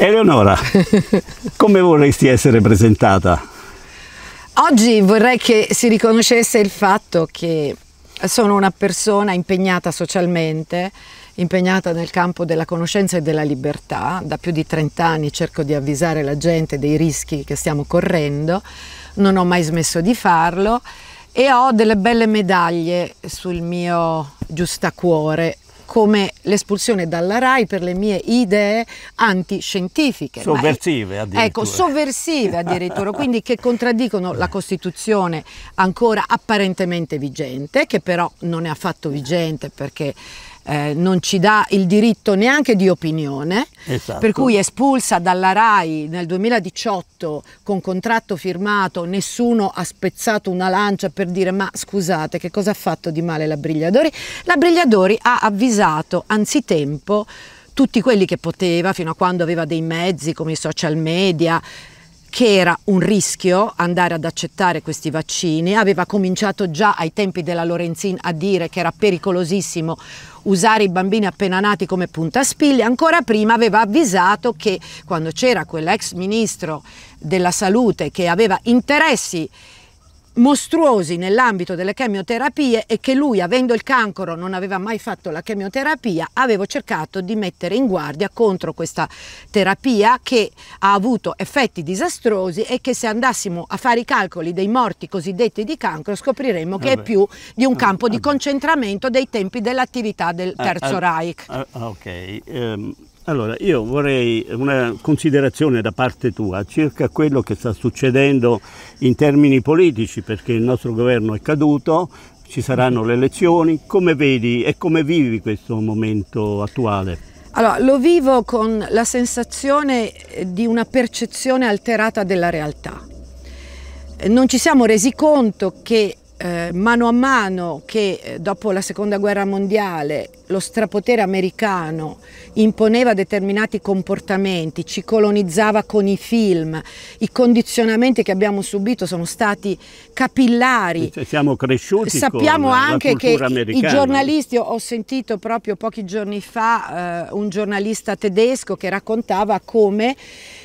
Eleonora, come vorresti essere presentata? Oggi vorrei che si riconoscesse il fatto che sono una persona impegnata socialmente, impegnata nel campo della conoscenza e della libertà. Da più di 30 anni cerco di avvisare la gente dei rischi che stiamo correndo, non ho mai smesso di farlo e ho delle belle medaglie sul mio giustacuore come l'espulsione dalla RAI per le mie idee antiscientifiche. Sovversive addirittura. Ecco, sovversive addirittura, quindi che contraddicono la Costituzione ancora apparentemente vigente, che però non è affatto vigente perché eh, non ci dà il diritto neanche di opinione, esatto. per cui espulsa dalla RAI nel 2018 con contratto firmato, nessuno ha spezzato una lancia per dire ma scusate che cosa ha fatto di male la Brigliadori, la Brigliadori ha avvisato anzitempo tutti quelli che poteva fino a quando aveva dei mezzi come i social media che era un rischio andare ad accettare questi vaccini, aveva cominciato già ai tempi della Lorenzin a dire che era pericolosissimo usare i bambini appena nati come punta puntaspiglie, ancora prima aveva avvisato che quando c'era quell'ex ministro della salute che aveva interessi mostruosi nell'ambito delle chemioterapie e che lui, avendo il cancro, non aveva mai fatto la chemioterapia, avevo cercato di mettere in guardia contro questa terapia che ha avuto effetti disastrosi e che se andassimo a fare i calcoli dei morti cosiddetti di cancro scopriremmo che vabbè. è più di un eh, campo di concentramento dei tempi dell'attività del eh, Terzo ah, ah, Reich. Ah, ok. Um allora, io vorrei una considerazione da parte tua circa quello che sta succedendo in termini politici, perché il nostro governo è caduto, ci saranno le elezioni, come vedi e come vivi questo momento attuale? Allora, lo vivo con la sensazione di una percezione alterata della realtà. Non ci siamo resi conto che eh, mano a mano che eh, dopo la seconda guerra mondiale lo strapotere americano imponeva determinati comportamenti, ci colonizzava con i film, i condizionamenti che abbiamo subito sono stati capillari. Siamo cresciuti Sappiamo anche che americana. i giornalisti, ho sentito proprio pochi giorni fa eh, un giornalista tedesco che raccontava come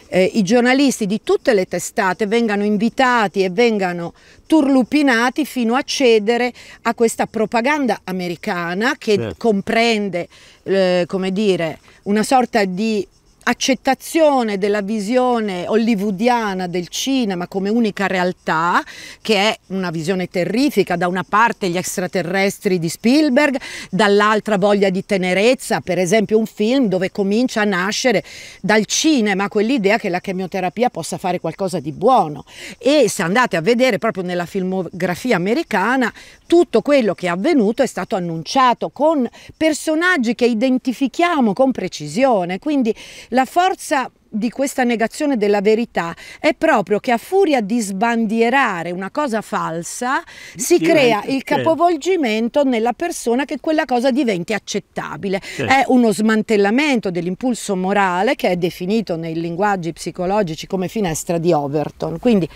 eh, i giornalisti di tutte le testate vengano invitati e vengano turlupinati fino a cedere a questa propaganda americana che certo. comprende prende, eh, come dire, una sorta di accettazione della visione hollywoodiana del cinema come unica realtà, che è una visione terrifica, da una parte gli extraterrestri di Spielberg, dall'altra voglia di tenerezza, per esempio un film dove comincia a nascere dal cinema quell'idea che la chemioterapia possa fare qualcosa di buono e se andate a vedere proprio nella filmografia americana tutto quello che è avvenuto è stato annunciato con personaggi che identifichiamo con precisione, quindi la forza di questa negazione della verità è proprio che a furia di sbandierare una cosa falsa si Io crea il capovolgimento nella persona che quella cosa diventi accettabile. Sì. È uno smantellamento dell'impulso morale che è definito nei linguaggi psicologici come finestra di Overton. Quindi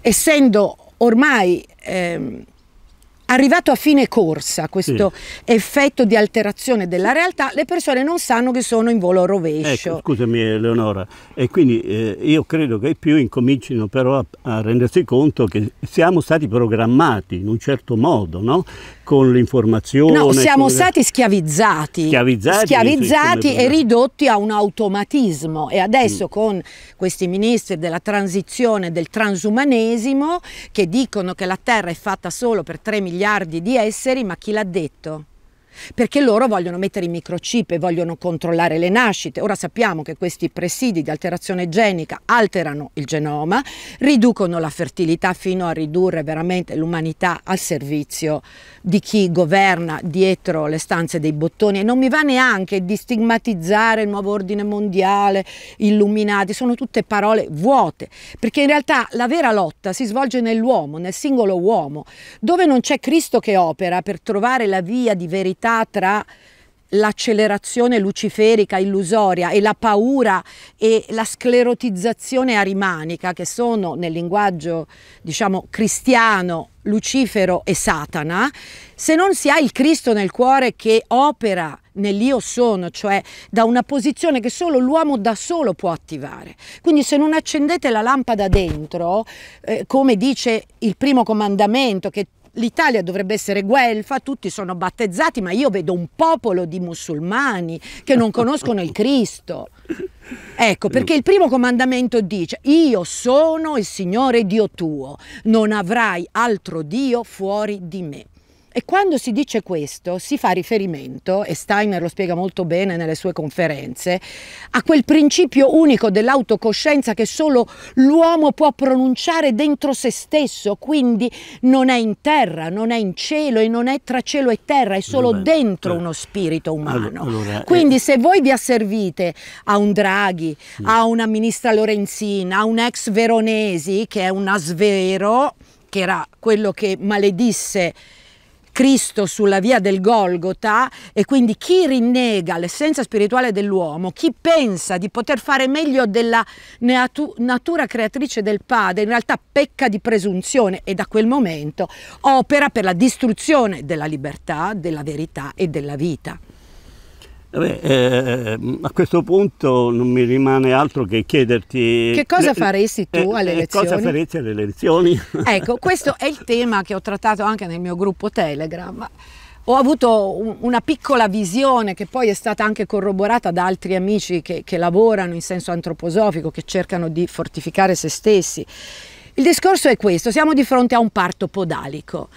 essendo ormai... Ehm, arrivato a fine corsa questo sì. effetto di alterazione della realtà, le persone non sanno che sono in volo rovescio. Ecco, scusami Eleonora, e quindi eh, io credo che i più incomincino però a, a, rendersi conto che siamo stati programmati in un certo modo, no? con l'informazione. No, siamo con... stati schiavizzati, schiavizzati, schiavizzati e ridotti a un automatismo e adesso mm. con questi ministri della transizione, del transumanesimo, che dicono che la Terra è fatta solo per 3 miliardi miliardi di esseri, ma chi l'ha detto? perché loro vogliono mettere i microchip e vogliono controllare le nascite. Ora sappiamo che questi presidi di alterazione genica alterano il genoma, riducono la fertilità fino a ridurre veramente l'umanità al servizio di chi governa dietro le stanze dei bottoni e non mi va neanche di stigmatizzare il nuovo ordine mondiale, illuminati, sono tutte parole vuote, perché in realtà la vera lotta si svolge nell'uomo, nel singolo uomo, dove non c'è Cristo che opera per trovare la via di verità dualità tra l'accelerazione luciferica illusoria e la paura e la sclerotizzazione arimanica che sono nel linguaggio diciamo cristiano Lucifero e Satana, se non si ha il Cristo nel cuore che opera nell'io sono, cioè da una posizione che solo l'uomo da solo può attivare. Quindi se non accendete la lampada dentro, eh, come dice il primo comandamento, che l'Italia dovrebbe essere guelfa, tutti sono battezzati, ma io vedo un popolo di musulmani che non conoscono il Cristo. Ecco, perché il primo comandamento dice, io sono il Signore Dio tuo, non avrai altro Dio fuori di me. E quando si dice questo si fa riferimento, e Steiner lo spiega molto bene nelle sue conferenze, a quel principio unico dell'autocoscienza che solo l'uomo può pronunciare dentro se stesso, quindi non è in terra, non è in cielo e non è tra cielo e terra, è solo Vabbè, dentro eh. uno spirito umano. Allora, eh, quindi eh. se voi vi asservite a un Draghi, sì. Mm. a una ministra Lorenzina, a un ex Veronesi che è un asvero, che era quello che maledisse Cristo sulla via del Golgota e quindi chi rinnega l'essenza spirituale dell'uomo, chi pensa di poter fare meglio della natura creatrice del Padre, in realtà pecca di presunzione e da quel momento opera per la distruzione della libertà, della verità e della vita. Beh, eh, a questo punto non mi rimane altro che chiederti... Che cosa faresti tu eh, alle eh, elezioni? Cosa faresti alle elezioni? Ecco, questo è il tema che ho trattato anche nel mio gruppo Telegram. Ho avuto una piccola visione che poi è stata anche corroborata da altri amici che, che lavorano in senso antroposofico, che cercano di fortificare se stessi. Il discorso è questo, siamo di fronte a un parto podalico.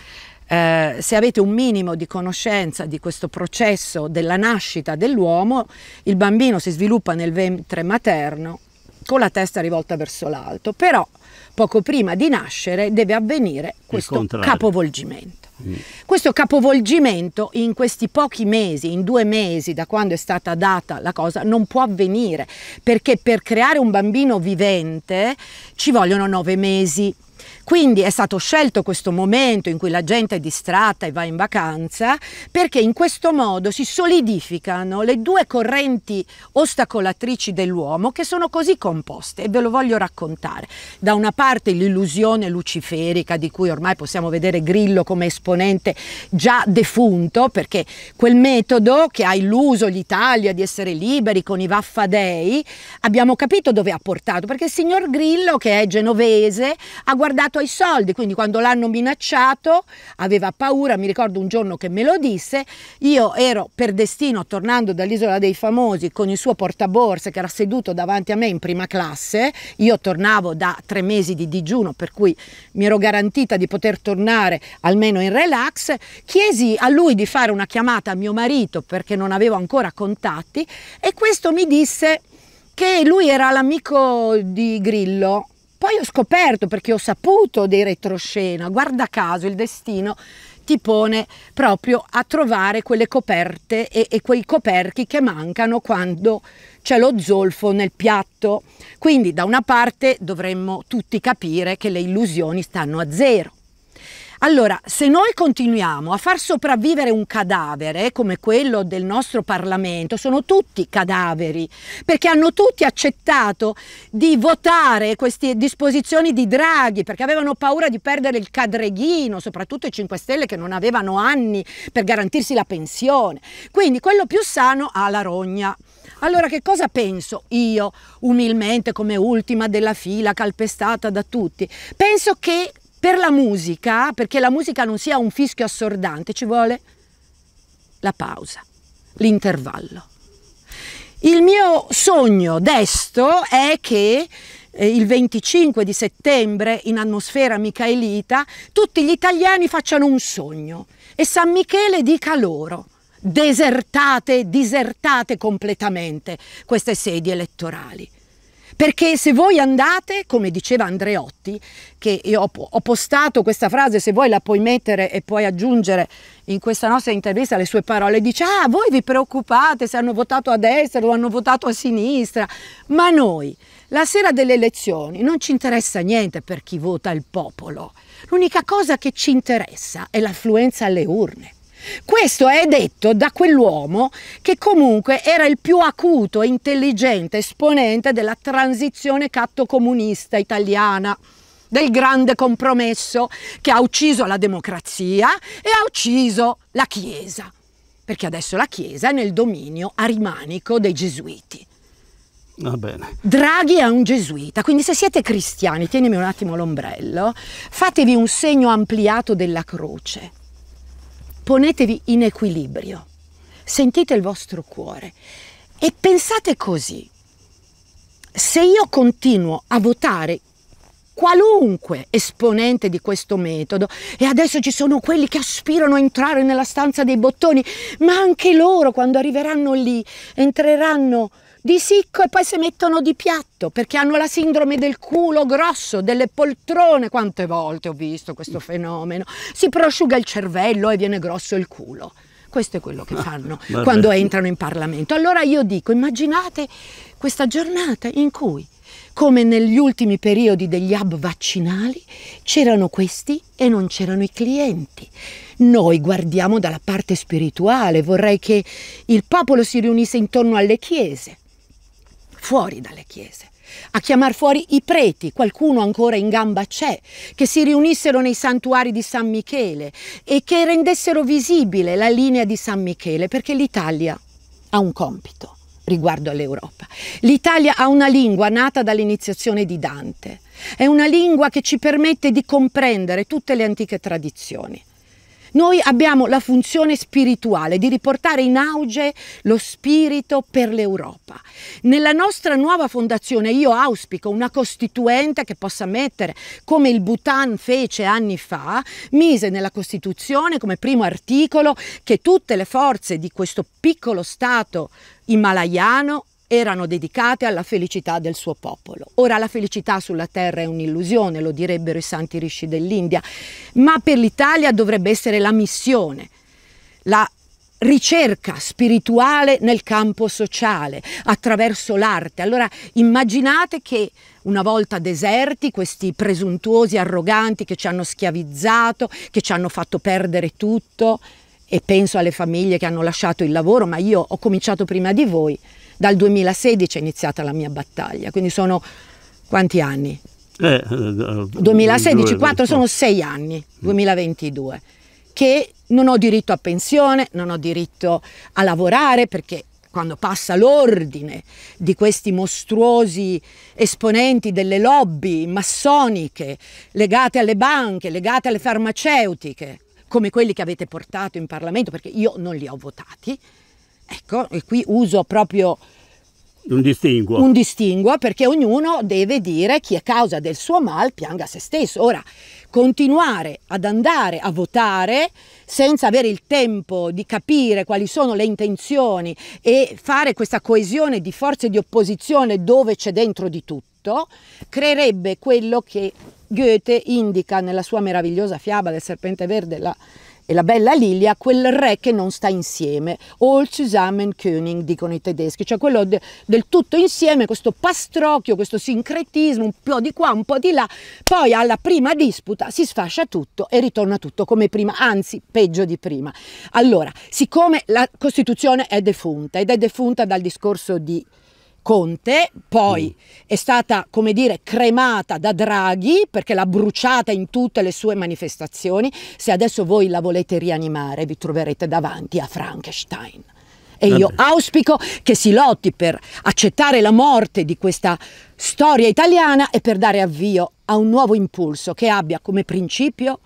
Eh, se avete un minimo di conoscenza di questo processo della nascita dell'uomo, il bambino si sviluppa nel ventre materno con la testa rivolta verso l'alto, però poco prima di nascere deve avvenire questo capovolgimento. Mm. Questo capovolgimento in questi pochi mesi, in due mesi da quando è stata data la cosa, non può avvenire perché per creare un bambino vivente ci vogliono nove mesi. Quindi è stato scelto questo momento in cui la gente è distratta e va in vacanza perché in questo modo si solidificano le due correnti ostacolatrici dell'uomo che sono così composte e ve lo voglio raccontare. Da una parte l'illusione luciferica di cui ormai possiamo vedere Grillo come esponente già defunto perché quel metodo che ha illuso l'Italia di essere liberi con i vaffadei abbiamo capito dove ha portato perché il signor Grillo che è genovese ha guardato coi soldi, quindi quando l'hanno minacciato aveva paura, mi ricordo un giorno che me lo disse, io ero per destino tornando dall'isola dei famosi con il suo portaborse che era seduto davanti a me in prima classe, io tornavo da tre mesi di digiuno per cui mi ero garantita di poter tornare almeno in relax, chiesi a lui di fare una chiamata a mio marito perché non avevo ancora contatti e questo mi disse che lui era l'amico di Grillo poi ho scoperto, perché ho saputo dei retroscena, guarda caso il destino ti pone proprio a trovare quelle coperte e, e quei coperchi che mancano quando c'è lo zolfo nel piatto. Quindi da una parte dovremmo tutti capire che le illusioni stanno a zero allora, se noi continuiamo a far sopravvivere un cadavere come quello del nostro Parlamento, sono tutti cadaveri, perché hanno tutti accettato di votare queste disposizioni di Draghi, perché avevano paura di perdere il cadreghino, soprattutto i 5 Stelle che non avevano anni per garantirsi la pensione. Quindi quello più sano ha la rogna. Allora che cosa penso io, umilmente come ultima della fila calpestata da tutti? Penso che per la musica, perché la musica non sia un fischio assordante, ci vuole la pausa, l'intervallo. Il mio sogno desto è che eh, il 25 di settembre in atmosfera micaelita tutti gli italiani facciano un sogno e San Michele dica loro desertate, disertate completamente queste sedie elettorali. Perché se voi andate, come diceva Andreotti, che io ho, postato questa frase, se vuoi la puoi mettere e puoi aggiungere in questa nostra intervista le sue parole, dice, ah, voi vi preoccupate se hanno votato a destra o hanno votato a sinistra, ma noi, la sera delle elezioni, non ci interessa niente per chi vota il popolo. L'unica cosa che ci interessa è l'affluenza alle urne. Questo è detto da quell'uomo che comunque era il più acuto, e intelligente esponente della transizione cattocomunista italiana del grande compromesso che ha ucciso la democrazia e ha ucciso la Chiesa, perché adesso la Chiesa è nel dominio arimanico dei gesuiti. Va bene. Draghi è un gesuita, quindi se siete cristiani, tienimi un attimo l'ombrello, fatevi un segno ampliato della croce ponetevi in equilibrio, sentite il vostro cuore e pensate così. Se io continuo a votare qualunque esponente di questo metodo e adesso ci sono quelli che aspirano a entrare nella stanza dei bottoni, ma anche loro quando arriveranno lì entreranno di sicco e poi si mettono di piatto perché hanno la sindrome del culo grosso, delle poltrone. Quante volte ho visto questo mm. fenomeno? Si prosciuga il cervello e viene grosso il culo. Questo è quello che ah, fanno ah, quando entrano in Parlamento. Allora io dico, immaginate questa giornata in cui, come negli ultimi periodi degli hub vaccinali, c'erano questi e non c'erano i clienti. Noi guardiamo dalla parte spirituale, vorrei che il popolo si riunisse intorno alle chiese, fuori dalle chiese, a chiamar fuori i preti, qualcuno ancora in gamba c'è, che si riunissero nei santuari di San Michele e che rendessero visibile la linea di San Michele, perché l'Italia ha un compito riguardo all'Europa. L'Italia ha una lingua nata dall'iniziazione di Dante, è una lingua che ci permette di comprendere tutte le antiche tradizioni. Noi abbiamo la funzione spirituale di riportare in auge lo spirito per l'Europa. Nella nostra nuova fondazione io auspico una costituente che possa mettere, come il Bhutan fece anni fa, mise nella Costituzione come primo articolo che tutte le forze di questo piccolo Stato himalayano erano dedicate alla felicità del suo popolo. Ora la felicità sulla terra è un'illusione, lo direbbero i santi rishi dell'India, ma per l'Italia dovrebbe essere la missione, la ricerca spirituale nel campo sociale, attraverso l'arte. Allora immaginate che una volta deserti questi presuntuosi arroganti che ci hanno schiavizzato, che ci hanno fatto perdere tutto, e penso alle famiglie che hanno lasciato il lavoro, ma io ho cominciato prima di voi, dal 2016 è iniziata la mia battaglia, quindi sono quanti anni? Eh, 2016, eh, 4, eh, sono 6 anni, 2022, mm. che non ho diritto a pensione, non ho diritto a lavorare perché quando passa l'ordine di questi mostruosi esponenti delle lobby massoniche legate alle banche, legate alle farmaceutiche, come quelli che avete portato in Parlamento, perché io non li ho votati, Ecco, e qui uso proprio un distinguo. un distinguo perché ognuno deve dire chi è causa del suo mal pianga se stesso. Ora, continuare ad andare a votare senza avere il tempo di capire quali sono le intenzioni e fare questa coesione di forze di opposizione dove c'è dentro di tutto, creerebbe quello che Goethe indica nella sua meravigliosa fiaba del serpente verde, la e la bella Lilia quel re che non sta insieme, all zusammen König dicono i tedeschi, cioè quello de, del tutto insieme, questo pastrocchio, questo sincretismo, un po' di qua, un po' di là, poi alla prima disputa si sfascia tutto e ritorna tutto come prima, anzi peggio di prima. Allora, siccome la Costituzione è defunta ed è defunta dal discorso di Conte, poi mm. è stata, come dire, cremata da Draghi perché l'ha bruciata in tutte le sue manifestazioni. Se adesso voi la volete rianimare, vi troverete davanti a Frankenstein. E io auspico che si lotti per accettare la morte di questa storia italiana e per dare avvio a un nuovo impulso che abbia come principio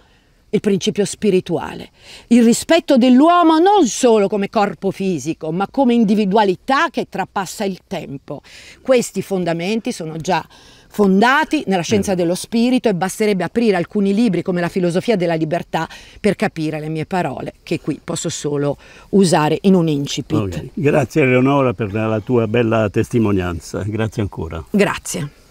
il principio spirituale, il rispetto dell'uomo non solo come corpo fisico, ma come individualità che trapassa il tempo. Questi fondamenti sono già fondati nella scienza dello spirito e basterebbe aprire alcuni libri come la filosofia della libertà per capire le mie parole che qui posso solo usare in un incipit. Okay. Grazie Eleonora per la tua bella testimonianza, grazie ancora. Grazie.